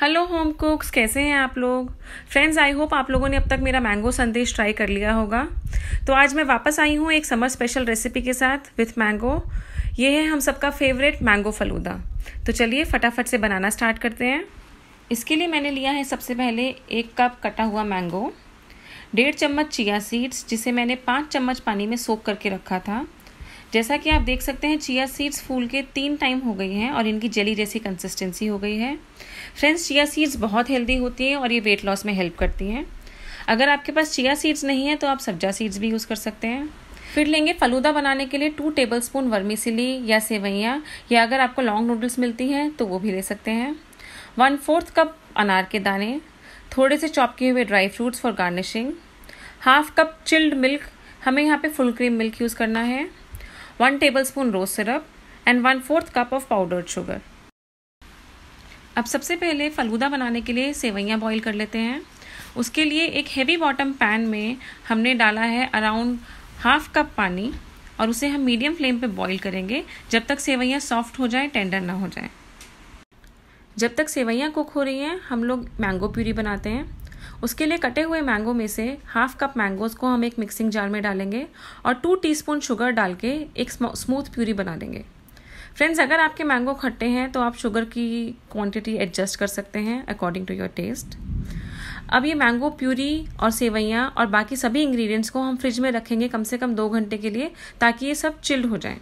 Hello home कुक्स कैसे हैं आप लोग फ्रेंड्स आई होप आप लोगों ने अब तक मेरा मैंगो संदेश ट्राई कर लिया होगा तो आज मैं वापस आई हूँ एक समर स्पेशल रेसिपी के साथ विथ मैंगो ये है हम सबका फेवरेट मैंगो फलूदा तो चलिए फटाफट से बनाना स्टार्ट करते हैं इसके लिए मैंने लिया है सबसे पहले एक कप कटा हुआ मैंगो डेढ़ चम्मच चिया सीड्स जिसे मैंने पाँच चम्मच पानी में सोख करके रखा था जैसा कि आप देख सकते हैं चिया सीड्स फूल के तीन टाइम हो गई हैं और इनकी जेली जैसी कंसिस्टेंसी हो गई है फ्रेंड्स चिया सीड्स बहुत हेल्दी होती हैं और ये वेट लॉस में हेल्प करती हैं अगर आपके पास चिया सीड्स नहीं है तो आप सब्जा सीड्स भी यूज़ कर सकते हैं फिर लेंगे फलूदा बनाने के लिए टू टेबल स्पून वर्मीसिली या सेवैयाँ या अगर आपको लॉन्ग नूडल्स मिलती हैं तो वो भी ले सकते हैं वन फोर्थ कप अनार के दाने थोड़े से चॉप किए हुए dry fruits for garnishing half cup chilled milk हमें यहाँ पे फुल क्रीम मिल्क यूज़ करना है 1 tablespoon rose syrup and one fourth cup of powdered sugar अब सबसे पहले फलूदा बनाने के लिए सेवैयाँ बॉईल कर लेते हैं उसके लिए एक हेवी बॉटम पैन में हमने डाला है अराउंड हाफ कप पानी और उसे हम मीडियम फ्लेम पे बॉईल करेंगे जब तक सेवैयाँ सॉफ्ट हो जाए टेंडर ना हो जाए जब तक सेवैयाँ कुक हो रही हैं हम लोग मैंगो प्यूरी बनाते हैं उसके लिए कटे हुए मैंगो में से हाफ कप मैंगोज़ को हम एक मिक्सिंग जार में डालेंगे और टू टी शुगर डाल के एक स्मूथ प्यूरी बना लेंगे फ्रेंड्स अगर आपके मैंगो खट्टे हैं तो आप शुगर की क्वांटिटी एडजस्ट कर सकते हैं अकॉर्डिंग टू योर टेस्ट अब ये मैंगो प्यूरी और सेवैयाँ और बाकी सभी इंग्रेडिएंट्स को हम फ्रिज में रखेंगे कम से कम दो घंटे के लिए ताकि ये सब चिल्ड हो जाएं।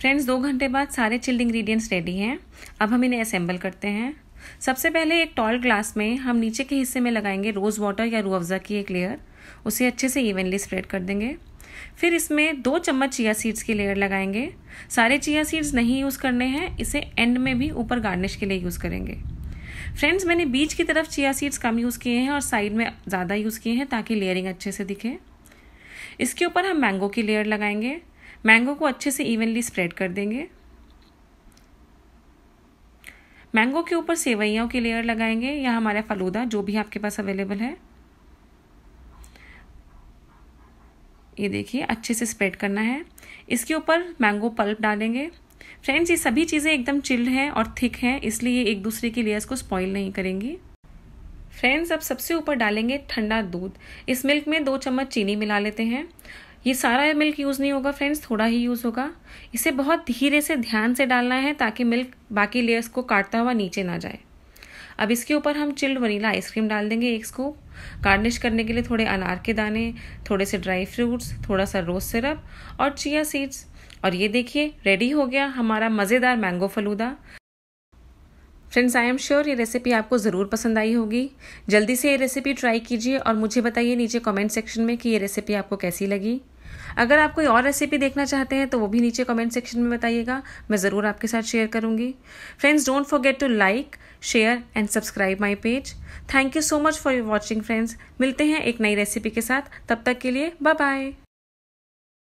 फ्रेंड्स दो घंटे बाद सारे चिल्ड इंग्रेडिएंट्स रेडी हैं अब हम इन्हें असेंबल करते हैं सबसे पहले एक टॉल ग्लास में हम नीचे के हिस्से में लगाएंगे रोज़ वाटर या रू अफ़ज़ा की एक लेयर उसे अच्छे से इवनली स्प्रेड कर देंगे फिर इसमें दो चम्मच चिया सीड्स की लेयर लगाएंगे सारे चिया सीड्स नहीं यूज़ करने हैं इसे एंड में भी ऊपर गार्निश के लिए यूज़ करेंगे फ्रेंड्स मैंने बीच की तरफ चिया सीड्स कम यूज़ किए हैं और साइड में ज़्यादा यूज़ किए हैं ताकि लेयरिंग अच्छे से दिखे इसके ऊपर हम मैंगो की लेयर लगाएंगे मैंगो को अच्छे से इवनली स्प्रेड कर देंगे मैंगो के ऊपर सेवैयों की लेयर लगाएंगे या हमारा फलूदा जो भी आपके पास अवेलेबल है ये देखिए अच्छे से स्प्रेड करना है इसके ऊपर मैंगो पल्प डालेंगे फ्रेंड्स ये सभी चीज़ें एकदम चिल्ड हैं और थिक हैं इसलिए ये एक दूसरे के लेयर्स को स्पॉइल नहीं करेंगी फ्रेंड्स अब सबसे ऊपर डालेंगे ठंडा दूध इस मिल्क में दो चम्मच चीनी मिला लेते हैं ये सारा मिल्क यूज़ नहीं होगा फ्रेंड्स थोड़ा ही यूज़ होगा इसे बहुत धीरे से ध्यान से डालना है ताकि मिल्क बाकी लेयर्स को काटता हुआ नीचे ना जाए अब इसके ऊपर हम चिल्ड वनीला आइसक्रीम डाल देंगे एक स्कूप गार्निश करने के लिए थोड़े अनार के दाने थोड़े से ड्राई फ्रूट्स थोड़ा सा रोज सिरप और चिया सीड्स और ये देखिए रेडी हो गया हमारा मज़ेदार mango falooda friends I am sure ये रेसिपी आपको ज़रूर पसंद आई होगी जल्दी से ये रेसिपी ट्राई कीजिए और मुझे बताइए नीचे कमेंट सेक्शन में कि ये रेसिपी आपको कैसी लगी अगर आप कोई और रेसिपी देखना चाहते हैं तो वो भी नीचे कमेंट सेक्शन में बताइएगा मैं ज़रूर आपके साथ शेयर करूँगी friends don't forget to like share and subscribe my page thank you so much for watching friends मिलते हैं एक नई रेसिपी के साथ तब तक के लिए बाय बाय